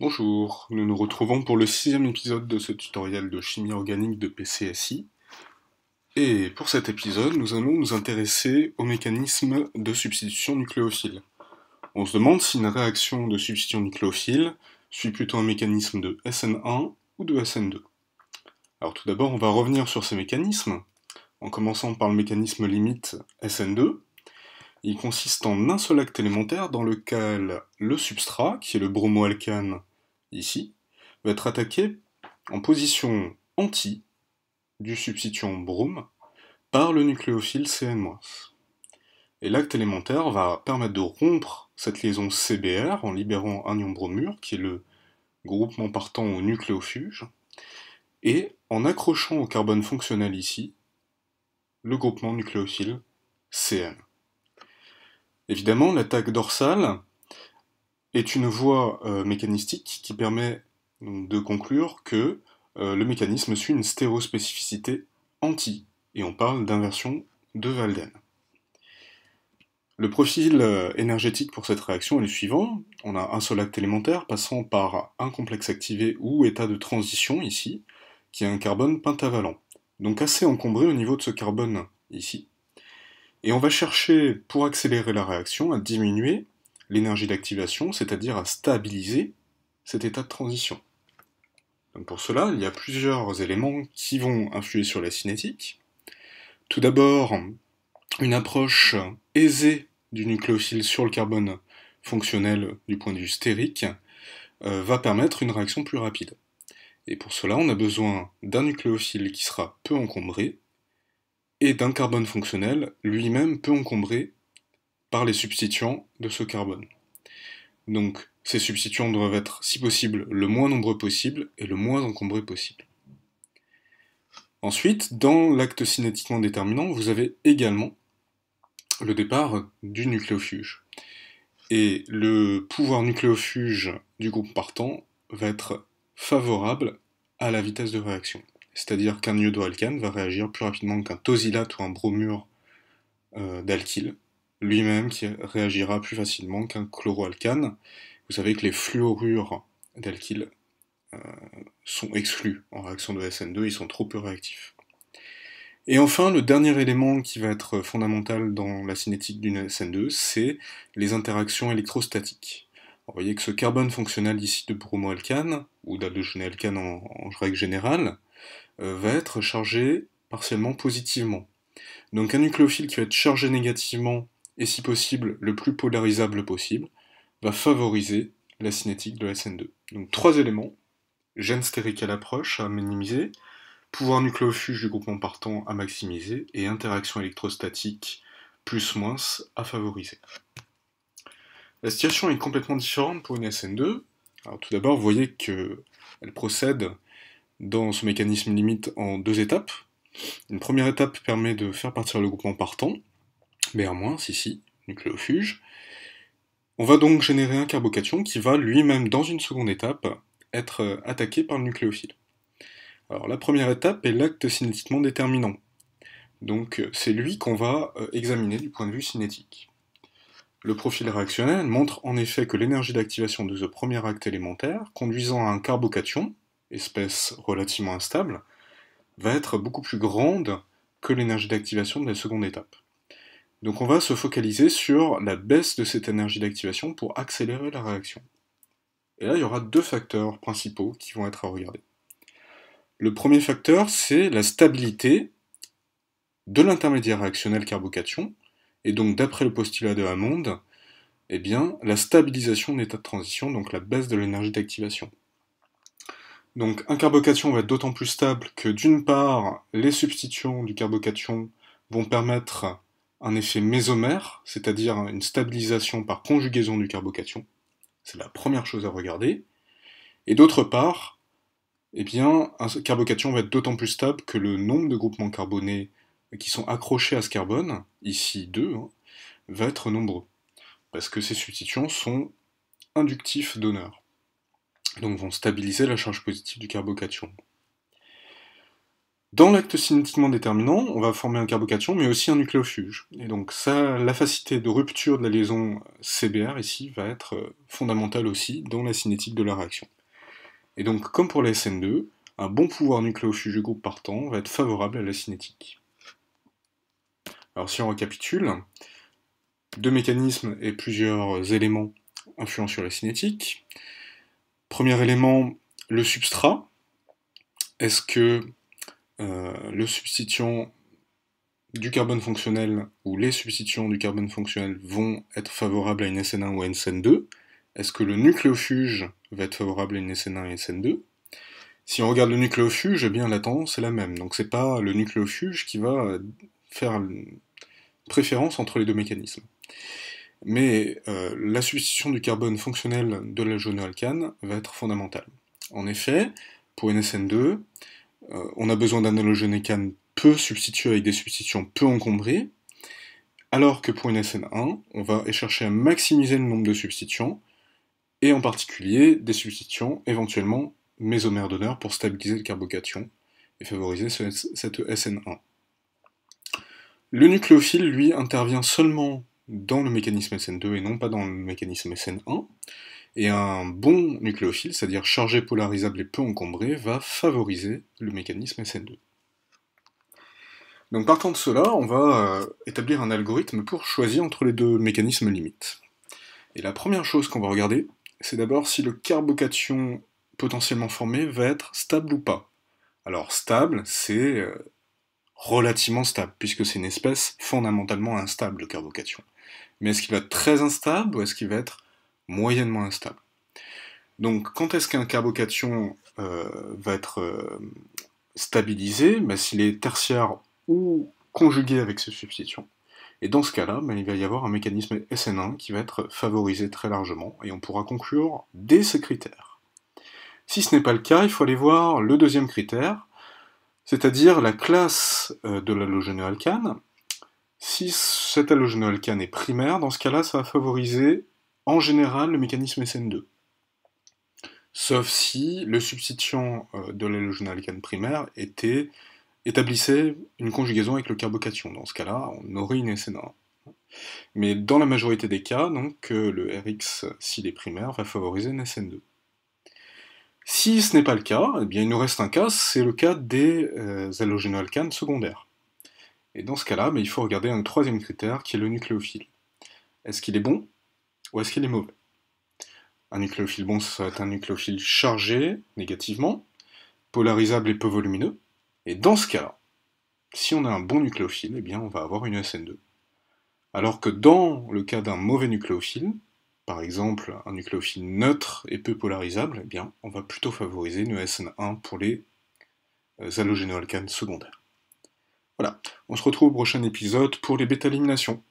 Bonjour, nous nous retrouvons pour le sixième épisode de ce tutoriel de chimie organique de PCSI. Et pour cet épisode, nous allons nous intéresser aux mécanisme de substitution nucléophile. On se demande si une réaction de substitution nucléophile suit plutôt un mécanisme de SN1 ou de SN2. Alors tout d'abord, on va revenir sur ces mécanismes, en commençant par le mécanisme limite SN2, il consiste en un seul acte élémentaire dans lequel le substrat, qui est le bromoalcane ici, va être attaqué en position anti du substituant brome par le nucléophile CN-. Et l'acte élémentaire va permettre de rompre cette liaison CBR en libérant un ion bromure, qui est le groupement partant au nucléofuge, et en accrochant au carbone fonctionnel ici, le groupement nucléophile CN. Évidemment, l'attaque dorsale est une voie euh, mécanistique qui permet de conclure que euh, le mécanisme suit une stérospécificité anti, et on parle d'inversion de Valden. Le profil euh, énergétique pour cette réaction est le suivant. On a un seul acte élémentaire passant par un complexe activé ou état de transition ici, qui est un carbone pentavalent. Donc assez encombré au niveau de ce carbone ici. Et on va chercher, pour accélérer la réaction, à diminuer l'énergie d'activation, c'est-à-dire à stabiliser cet état de transition. pour cela, il y a plusieurs éléments qui vont influer sur la cinétique. Tout d'abord, une approche aisée du nucléophile sur le carbone fonctionnel du point de vue stérique euh, va permettre une réaction plus rapide. Et pour cela, on a besoin d'un nucléophile qui sera peu encombré, et d'un carbone fonctionnel lui-même peu encombré par les substituants de ce carbone. Donc ces substituants doivent être, si possible, le moins nombreux possible et le moins encombré possible. Ensuite, dans l'acte cinétiquement déterminant, vous avez également le départ du nucléofuge. Et le pouvoir nucléofuge du groupe partant va être favorable à la vitesse de réaction c'est-à-dire qu'un iodoalcane va réagir plus rapidement qu'un tosylate ou un bromure euh, d'alkyle, lui-même qui réagira plus facilement qu'un chloroalcane. Vous savez que les fluorures d'alkyle euh, sont exclus en réaction de SN2, ils sont trop peu réactifs. Et enfin, le dernier élément qui va être fondamental dans la cinétique d'une SN2, c'est les interactions électrostatiques. vous voyez que ce carbone fonctionnel ici de bromoalcane, ou d'aldogénéalcane en règle générale, euh, va être chargé partiellement positivement. Donc un nucléophile qui va être chargé négativement et si possible le plus polarisable possible, va favoriser la cinétique de la SN2. Donc trois éléments, gène stérique à l'approche à minimiser, pouvoir nucléofuge du groupement partant à maximiser et interaction électrostatique plus moins à favoriser. La situation est complètement différente pour une SN2. Alors tout d'abord, vous voyez qu'elle procède dans ce mécanisme limite en deux étapes. Une première étape permet de faire partir le groupement partant, BR-, ici, nucléofuge. On va donc générer un carbocation qui va lui-même, dans une seconde étape, être attaqué par le nucléophile. Alors la première étape est l'acte cinétiquement déterminant. Donc c'est lui qu'on va euh, examiner du point de vue cinétique. Le profil réactionnel montre en effet que l'énergie d'activation de ce premier acte élémentaire, conduisant à un carbocation, espèce relativement instable, va être beaucoup plus grande que l'énergie d'activation de la seconde étape. Donc on va se focaliser sur la baisse de cette énergie d'activation pour accélérer la réaction. Et là, il y aura deux facteurs principaux qui vont être à regarder. Le premier facteur, c'est la stabilité de l'intermédiaire réactionnel carbocation, et donc d'après le postulat de Hammond, eh bien, la stabilisation de l'état de transition, donc la baisse de l'énergie d'activation. Donc un carbocation va être d'autant plus stable que d'une part, les substituants du carbocation vont permettre un effet mésomère, c'est-à-dire une stabilisation par conjugaison du carbocation. C'est la première chose à regarder. Et d'autre part, eh bien, un carbocation va être d'autant plus stable que le nombre de groupements carbonés qui sont accrochés à ce carbone, ici 2, hein, va être nombreux. Parce que ces substituants sont inductifs d'honneur donc vont stabiliser la charge positive du carbocation. Dans l'acte cinétiquement déterminant, on va former un carbocation, mais aussi un nucléofuge. Et donc ça, la facilité de rupture de la liaison CBR ici va être euh, fondamentale aussi dans la cinétique de la réaction. Et donc comme pour la SN2, un bon pouvoir nucléofuge du groupe partant va être favorable à la cinétique. Alors si on récapitule, deux mécanismes et plusieurs éléments influents sur la cinétique. Premier élément, le substrat. Est-ce que euh, le substituant du carbone fonctionnel ou les substituants du carbone fonctionnel vont être favorables à une SN1 ou à une SN2 Est-ce que le nucléofuge va être favorable à une SN1 et SN2 Si on regarde le nucléofuge, eh bien la tendance est la même. Donc c'est pas le nucléofuge qui va faire préférence entre les deux mécanismes. Mais euh, la substitution du carbone fonctionnel de la jaune alcane va être fondamentale. En effet, pour une sn 2 on a besoin d'un halogénécane peu substitué avec des substitutions peu encombrées, alors que pour une SN1, on va chercher à maximiser le nombre de substituants, et en particulier des substituants éventuellement mésomères d'honneur pour stabiliser le carbocation et favoriser cette SN1. Le nucléophile, lui, intervient seulement dans le mécanisme SN2 et non pas dans le mécanisme SN1. Et un bon nucléophile, c'est-à-dire chargé polarisable et peu encombré, va favoriser le mécanisme SN2. Donc partant de cela, on va euh, établir un algorithme pour choisir entre les deux mécanismes limites. Et la première chose qu'on va regarder, c'est d'abord si le carbocation potentiellement formé va être stable ou pas. Alors stable, c'est euh, relativement stable, puisque c'est une espèce fondamentalement instable, le carbocation. Mais est-ce qu'il va être très instable ou est-ce qu'il va être moyennement instable Donc quand est-ce qu'un carbocation euh, va être euh, stabilisé mais bah, S'il est tertiaire ou conjugué avec ses substitutions. Et dans ce cas-là, bah, il va y avoir un mécanisme SN1 qui va être favorisé très largement, et on pourra conclure dès ce critère. Si ce n'est pas le cas, il faut aller voir le deuxième critère, c'est-à-dire la classe euh, de alcane, Si cet alcane est primaire, dans ce cas-là, ça va favoriser en général le mécanisme SN2. Sauf si le substituant euh, de alcane primaire était, établissait une conjugaison avec le carbocation. Dans ce cas-là, on aurait une SN1. Mais dans la majorité des cas, donc, euh, le RX, s'il est primaire, va favoriser une SN2. Si ce n'est pas le cas, eh bien il nous reste un cas, c'est le cas des euh, alcanes secondaires. Et dans ce cas-là, il faut regarder un troisième critère qui est le nucléophile. Est-ce qu'il est bon ou est-ce qu'il est mauvais Un nucléophile bon, ça va un nucléophile chargé négativement, polarisable et peu volumineux. Et dans ce cas-là, si on a un bon nucléophile, eh bien on va avoir une SN2. Alors que dans le cas d'un mauvais nucléophile, par exemple un nucléophile neutre et peu polarisable, eh bien, on va plutôt favoriser une SN1 pour les euh, halogénoalcanes secondaires. Voilà, on se retrouve au prochain épisode pour les bêta-éliminations.